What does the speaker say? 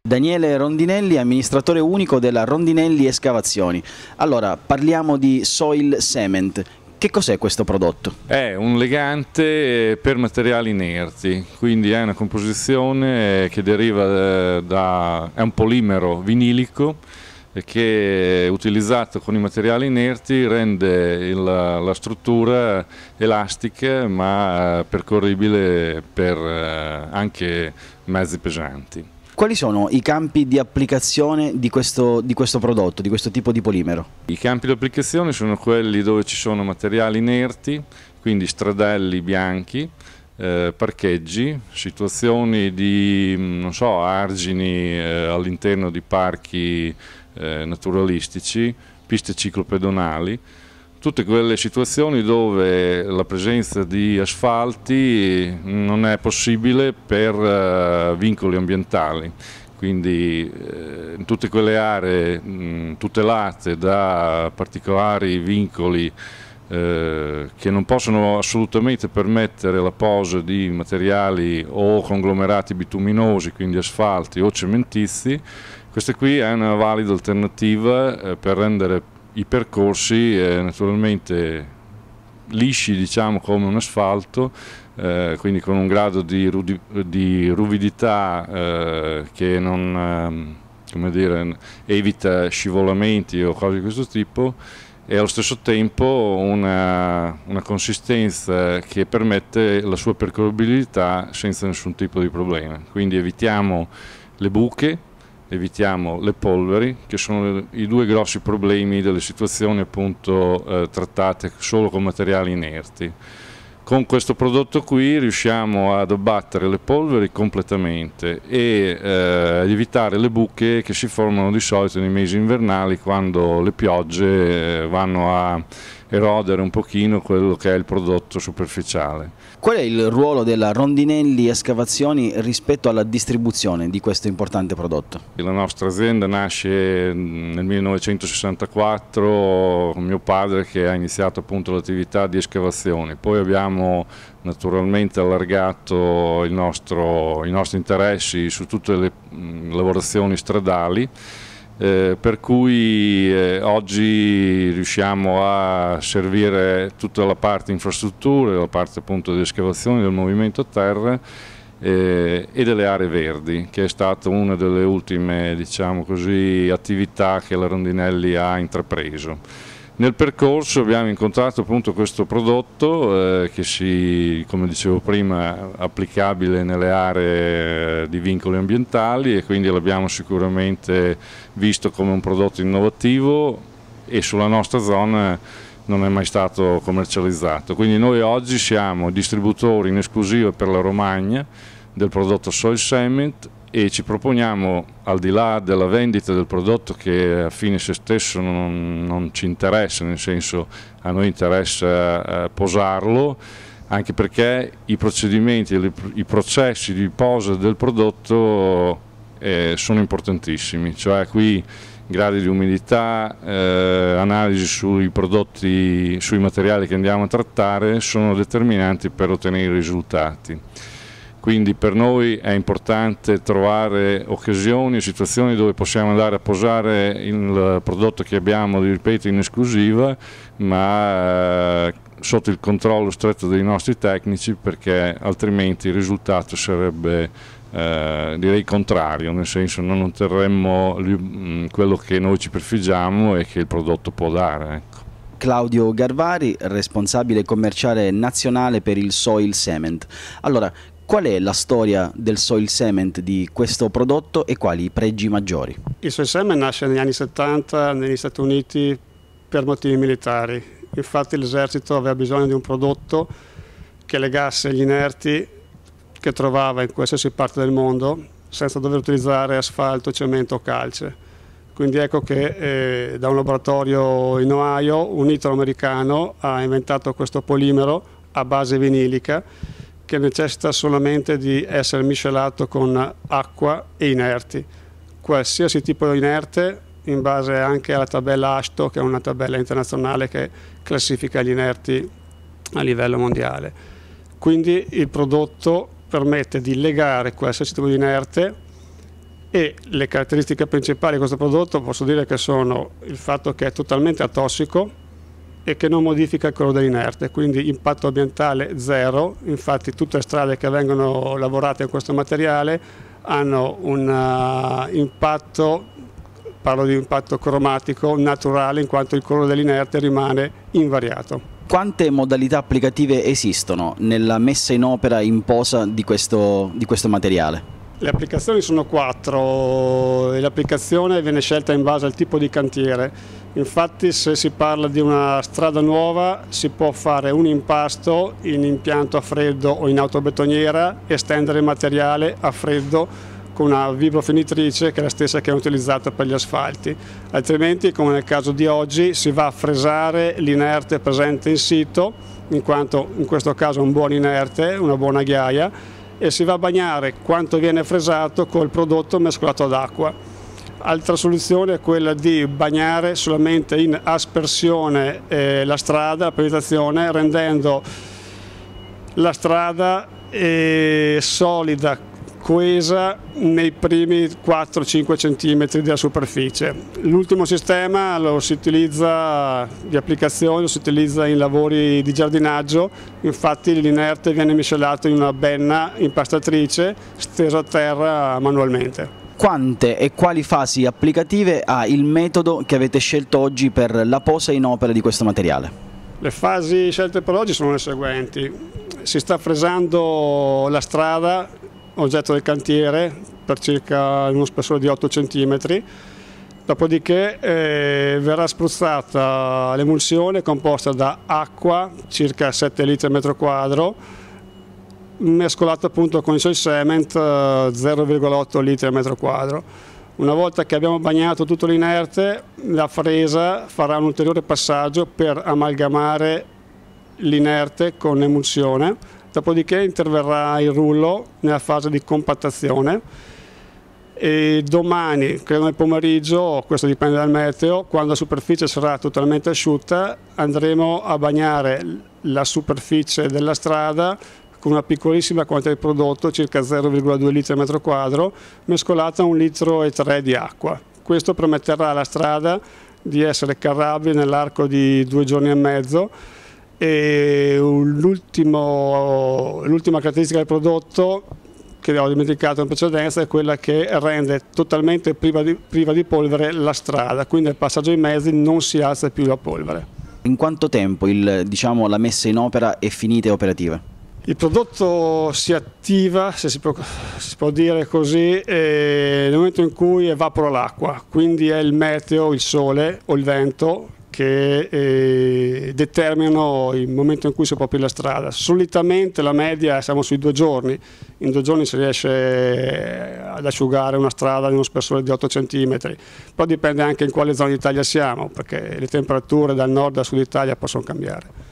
Daniele Rondinelli, amministratore unico della Rondinelli Escavazioni. Allora, parliamo di Soil Cement. Che cos'è questo prodotto? È un legante eh, per materiali inerti, quindi è una composizione eh, che deriva eh, da... è un polimero vinilico che utilizzato con i materiali inerti rende il, la struttura elastica ma eh, percorribile per eh, anche mezzi pesanti. Quali sono i campi di applicazione di questo, di questo, prodotto, di questo tipo di polimero? I campi di applicazione sono quelli dove ci sono materiali inerti, quindi stradelli bianchi, eh, parcheggi, situazioni di mm, so, argini eh, all'interno di parchi eh, naturalistici, piste ciclopedonali, tutte quelle situazioni dove la presenza di asfalti non è possibile per uh, vincoli ambientali, quindi eh, in tutte quelle aree tutelate da particolari vincoli eh, che non possono assolutamente permettere la posa di materiali o conglomerati bituminosi, quindi asfalti o cementizi, questa qui è una valida alternativa eh, per rendere i percorsi eh, naturalmente lisci diciamo come un asfalto eh, quindi con un grado di, rudi, di ruvidità eh, che non, eh, dire, evita scivolamenti o cose di questo tipo e allo stesso tempo una, una consistenza che permette la sua percorribilità senza nessun tipo di problema. Quindi evitiamo le buche, evitiamo le polveri, che sono i due grossi problemi delle situazioni appunto eh, trattate solo con materiali inerti. Con questo prodotto qui riusciamo ad abbattere le polveri completamente e eh, ad evitare le buche che si formano di solito nei mesi invernali quando le piogge eh, vanno a erodere un pochino quello che è il prodotto superficiale. Qual è il ruolo della Rondinelli Escavazioni rispetto alla distribuzione di questo importante prodotto? La nostra azienda nasce mm, nel 1964 con mio padre che ha iniziato appunto l'attività di escavazione. poi abbiamo naturalmente allargato nostro, i nostri interessi su tutte le mm, lavorazioni stradali eh, per cui eh, oggi riusciamo a servire tutta la parte infrastrutture, la parte appunto di escavazione del movimento terra eh, e delle aree verdi, che è stata una delle ultime diciamo così, attività che la Rondinelli ha intrapreso. Nel percorso abbiamo incontrato appunto questo prodotto eh, che si, come dicevo prima, applicabile nelle aree eh, di vincoli ambientali e quindi l'abbiamo sicuramente visto come un prodotto innovativo e sulla nostra zona non è mai stato commercializzato. Quindi noi oggi siamo distributori in esclusiva per la Romagna del prodotto Soil Cement e ci proponiamo, al di là della vendita del prodotto che a fine se stesso non, non ci interessa, nel senso a noi interessa eh, posarlo, anche perché i procedimenti, i processi di posa del prodotto eh, sono importantissimi, cioè qui gradi di umidità, eh, analisi sui prodotti, sui materiali che andiamo a trattare sono determinanti per ottenere i risultati quindi per noi è importante trovare occasioni e situazioni dove possiamo andare a posare il prodotto che abbiamo, ripeto, in esclusiva, ma eh, sotto il controllo stretto dei nostri tecnici perché altrimenti il risultato sarebbe eh, direi contrario, nel senso non otterremmo mm, quello che noi ci prefiggiamo e che il prodotto può dare. Ecco. Claudio Garvari, responsabile commerciale nazionale per il Soil Cement. Allora, Qual è la storia del Soil Cement di questo prodotto e quali i pregi maggiori? Il Soil Cement nasce negli anni 70 negli Stati Uniti per motivi militari. Infatti l'esercito aveva bisogno di un prodotto che legasse gli inerti che trovava in qualsiasi parte del mondo senza dover utilizzare asfalto, cemento o calce. Quindi ecco che eh, da un laboratorio in Ohio un italo-americano ha inventato questo polimero a base vinilica che necessita solamente di essere miscelato con acqua e inerti. Qualsiasi tipo di inerte, in base anche alla tabella ASTO, che è una tabella internazionale che classifica gli inerti a livello mondiale. Quindi il prodotto permette di legare qualsiasi tipo di inerte e le caratteristiche principali di questo prodotto posso dire che sono il fatto che è totalmente atossico, e che non modifica il colore dell'inerte, quindi impatto ambientale zero, infatti tutte le strade che vengono lavorate con questo materiale hanno un eh, impatto, parlo di impatto cromatico, naturale, in quanto il colore dell'inerte rimane invariato. Quante modalità applicative esistono nella messa in opera in posa di questo, di questo materiale? Le applicazioni sono quattro, l'applicazione viene scelta in base al tipo di cantiere Infatti se si parla di una strada nuova si può fare un impasto in impianto a freddo o in autobetoniera e stendere il materiale a freddo con una vibrofinitrice che è la stessa che è utilizzata per gli asfalti. Altrimenti, come nel caso di oggi, si va a fresare l'inerte presente in sito, in quanto in questo caso è un buon inerte, una buona ghiaia, e si va a bagnare quanto viene fresato col prodotto mescolato ad acqua. Altra soluzione è quella di bagnare solamente in aspersione eh, la strada, la pavimentazione, rendendo la strada eh, solida, coesa nei primi 4-5 cm della superficie. L'ultimo sistema lo si utilizza di applicazione, lo si utilizza in lavori di giardinaggio, infatti l'inerte viene miscelato in una benna impastatrice stesa a terra manualmente quante e quali fasi applicative ha il metodo che avete scelto oggi per la posa in opera di questo materiale? Le fasi scelte per oggi sono le seguenti, si sta fresando la strada, oggetto del cantiere, per circa uno spessore di 8 cm, dopodiché eh, verrà spruzzata l'emulsione composta da acqua, circa 7 litri al metro quadro, mescolata appunto con i suoi cement 0,8 eh, litri al metro quadro. Una volta che abbiamo bagnato tutto l'inerte, la fresa farà un ulteriore passaggio per amalgamare l'inerte con l'emulsione, dopodiché interverrà il rullo nella fase di compattazione e domani, credo nel pomeriggio, questo dipende dal meteo, quando la superficie sarà totalmente asciutta andremo a bagnare la superficie della strada con una piccolissima quantità di prodotto, circa 0,2 litri al metro quadro, mescolata a 1,3 litri di acqua. Questo permetterà alla strada di essere carrabile nell'arco di due giorni e mezzo e l'ultima caratteristica del prodotto che ho dimenticato in precedenza è quella che rende totalmente priva di, priva di polvere la strada, quindi nel passaggio dei mezzi non si alza più la polvere. In quanto tempo il, diciamo, la messa in opera è finita e operativa? Il prodotto si attiva, se si può, si può dire così, eh, nel momento in cui evapora l'acqua, quindi è il meteo, il sole o il vento che eh, determinano il momento in cui si può aprire la strada. Solitamente la media siamo sui due giorni, in due giorni si riesce eh, ad asciugare una strada di uno spessore di 8 cm, però dipende anche in quale zona d'Italia siamo, perché le temperature dal nord al sud Italia possono cambiare.